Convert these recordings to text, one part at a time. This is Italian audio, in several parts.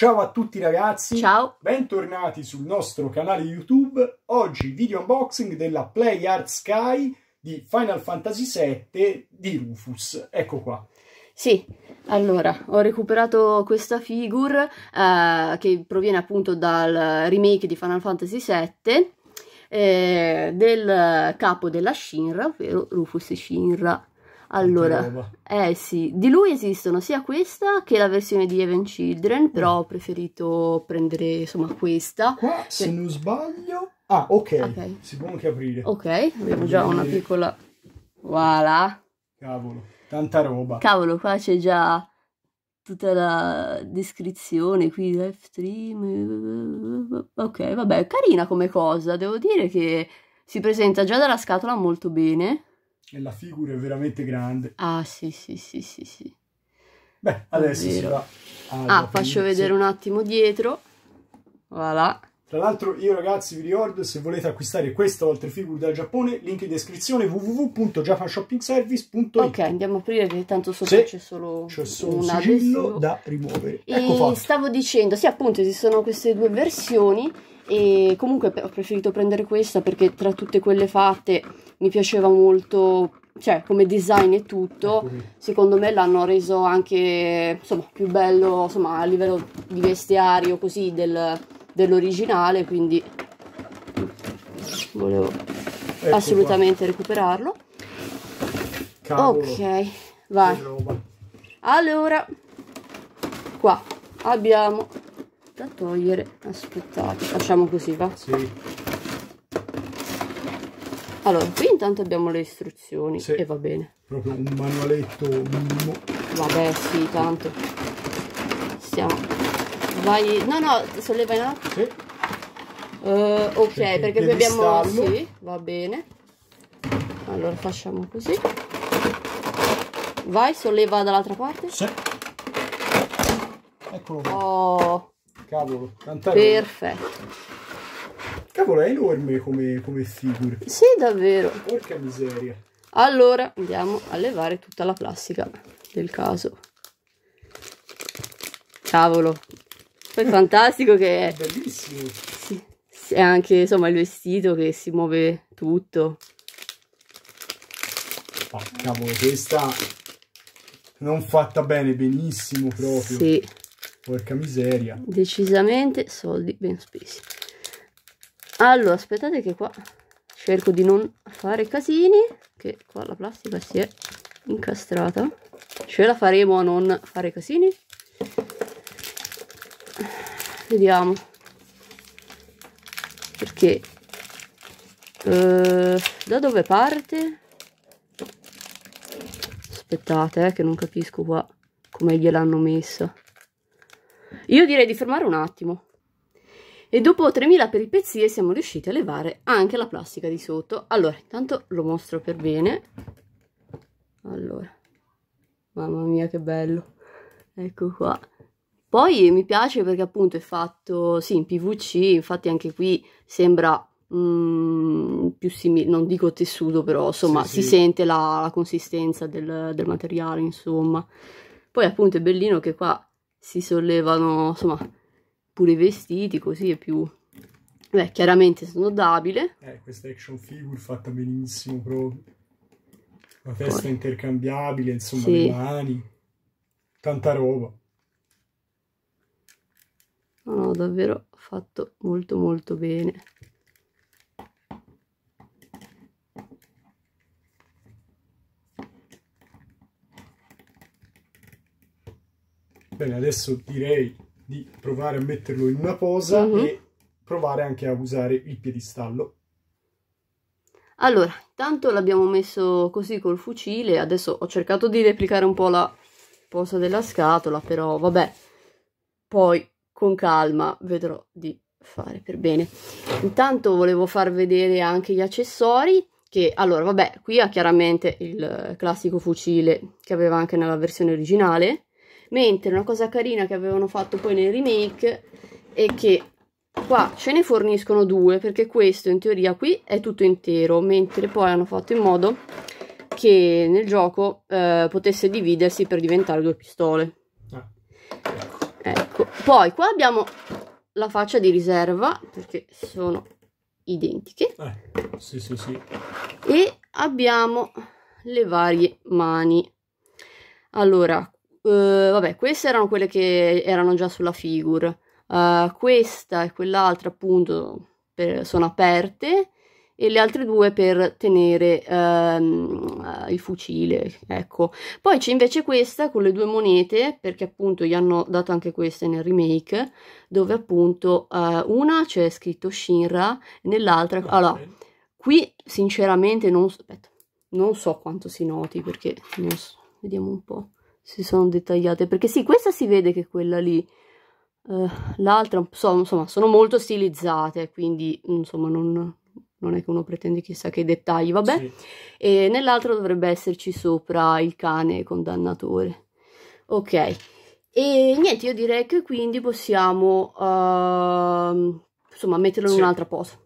Ciao a tutti ragazzi, Ciao. bentornati sul nostro canale YouTube, oggi video unboxing della Play Art Sky di Final Fantasy VII di Rufus, ecco qua. Sì, allora, ho recuperato questa figure eh, che proviene appunto dal remake di Final Fantasy VII eh, del capo della Shinra, ovvero Rufus Shinra. Allora, eh sì, di lui esistono sia questa che la versione di Even Children, eh. però ho preferito prendere insomma questa. Qua, che... se non sbaglio... Ah, ok, okay. si può anche aprire. Ok, abbiamo già una piccola... Voilà. Cavolo, tanta roba. Cavolo, qua c'è già tutta la descrizione, qui live stream... Ok, vabbè, carina come cosa, devo dire che si presenta già dalla scatola molto bene e la figura è veramente grande. Ah, sì, sì, sì, sì, sì. Beh, adesso si va. Ah, faccio vedere un attimo dietro. Voilà. Tra l'altro io ragazzi vi ricordo se volete acquistare questa o altre figure dal Giappone, link in descrizione www.japanshoppingservice.it Ok, andiamo a aprire perché tanto sopra c'è solo, c'è solo un sigillo da rimuovere. Ecco e fatto. stavo dicendo, sì appunto esistono queste due versioni e comunque ho preferito prendere questa perché tra tutte quelle fatte mi piaceva molto, cioè come design e tutto, ecco secondo me l'hanno reso anche insomma, più bello insomma, a livello di vestiario così del, dell'originale, quindi volevo ecco assolutamente qua. recuperarlo. Cavolo. Ok, vai. Allora, qua abbiamo da togliere aspettate facciamo così va? Sì. allora qui intanto abbiamo le istruzioni sì. e va bene proprio un manualetto vabbè sì tanto stiamo vai no no solleva in alto sì. uh, ok perché qui abbiamo sì va bene allora facciamo così vai solleva dall'altra parte sì. Eccolo qua. Oh, cavolo. Tanta Perfetto. Cavolo, è enorme come, come figure. Sì, davvero. Porca miseria. Allora, andiamo a levare tutta la plastica del caso. Cavolo. Poi è fantastico che è. Bellissimo. Sì. È anche, insomma, il vestito che si muove tutto. Ma ah, cavolo, questa non fatta bene, benissimo proprio. Sì. Porca miseria. Decisamente soldi ben spesi. Allora, aspettate che qua cerco di non fare casini, che qua la plastica si è incastrata. Ce la faremo a non fare casini? Vediamo. Perché eh, da dove parte? Aspettate, eh, che non capisco qua come gliel'hanno messa. Io direi di fermare un attimo. E dopo 3.000 peripezie siamo riusciti a levare anche la plastica di sotto. Allora, intanto lo mostro per bene. Allora, mamma mia che bello. Ecco qua. Poi mi piace perché appunto è fatto, sì, in PVC, infatti anche qui sembra Mm, più simile, non dico tessuto, però insomma sì, si sente la, la consistenza del, del, materiale, insomma. Poi appunto è bellino che qua si sollevano, insomma, pure i vestiti, così è più... Beh, chiaramente sono dabile. Eh, questa action figure fatta benissimo proprio. La testa Poi. intercambiabile, insomma, sì. le mani. Tanta roba. No, no, davvero fatto molto molto bene. Bene, adesso direi di provare a metterlo in una posa mm -hmm. e provare anche a usare il piedistallo. Allora, intanto l'abbiamo messo così col fucile, adesso ho cercato di replicare un po' la posa della scatola, però vabbè, poi con calma vedrò di fare per bene. Intanto volevo far vedere anche gli accessori, che allora vabbè, qui ha chiaramente il classico fucile che aveva anche nella versione originale, mentre una cosa carina che avevano fatto poi nel remake è che qua ce ne forniscono due perché questo in teoria qui è tutto intero mentre poi hanno fatto in modo che nel gioco eh, potesse dividersi per diventare due pistole ah. ecco poi qua abbiamo la faccia di riserva perché sono identiche eh, sì, sì, sì. e abbiamo le varie mani allora uh, vabbè, queste erano quelle che erano già sulla figure. Uh, questa e quell'altra appunto per, sono aperte e le altre due per tenere um, il fucile, ecco. Poi c'è invece questa con le due monete, perché appunto gli hanno dato anche queste nel remake, dove appunto uh, una c'è scritto Shinra, nell'altra... Ah, allora, qui sinceramente non... aspetta, non so quanto si noti, perché... So, vediamo un po' si sono dettagliate perché sì questa si vede che quella lì uh, l'altra so, insomma sono molto stilizzate quindi insomma non, non, è che uno pretende chissà che dettagli vabbè sì. e nell'altra dovrebbe esserci sopra il cane condannatore ok e niente io direi che quindi possiamo uh, insomma metterlo sì. in un'altra posa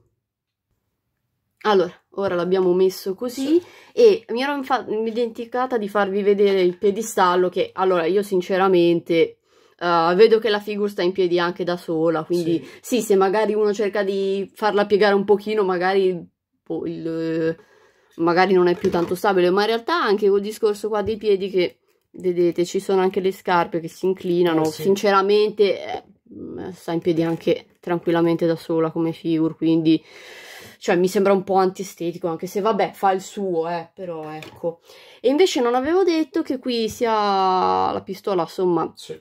allora, ora l'abbiamo messo così sì. e mi ero dimenticata di farvi vedere il piedistallo che, allora, io sinceramente uh, vedo che la figura sta in piedi anche da sola, quindi sì. sì, se magari uno cerca di farla piegare un pochino, magari, boh, il, magari non è più tanto stabile, ma in realtà anche col discorso qua dei piedi che, vedete, ci sono anche le scarpe che si inclinano, eh, sì. sinceramente eh, sta in piedi anche tranquillamente da sola come figure, quindi cioè mi sembra un po' antiestetico, anche se vabbè, fa il suo, eh, però ecco. E invece non avevo detto che qui sia la pistola, insomma, sì.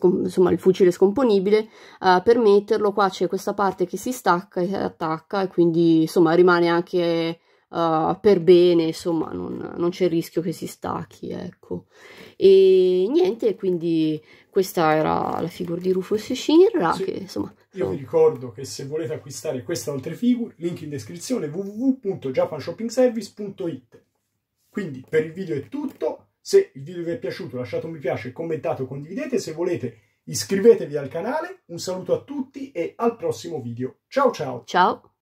insomma il fucile scomponibile, uh, per metterlo qua c'è questa parte che si stacca e si attacca, e quindi insomma rimane anche uh, per bene, insomma non, non c'è il rischio che si stacchi, ecco. E niente, quindi questa era la figura di Rufus Shinra, sì. che insomma... Io vi ricordo che se volete acquistare questa o altre figure, link in descrizione www.japanshoppingservice.it Quindi per il video è tutto, se il video vi è piaciuto lasciate un mi piace, commentate o condividete, se volete iscrivetevi al canale, un saluto a tutti e al prossimo video. Ciao ciao! Ciao!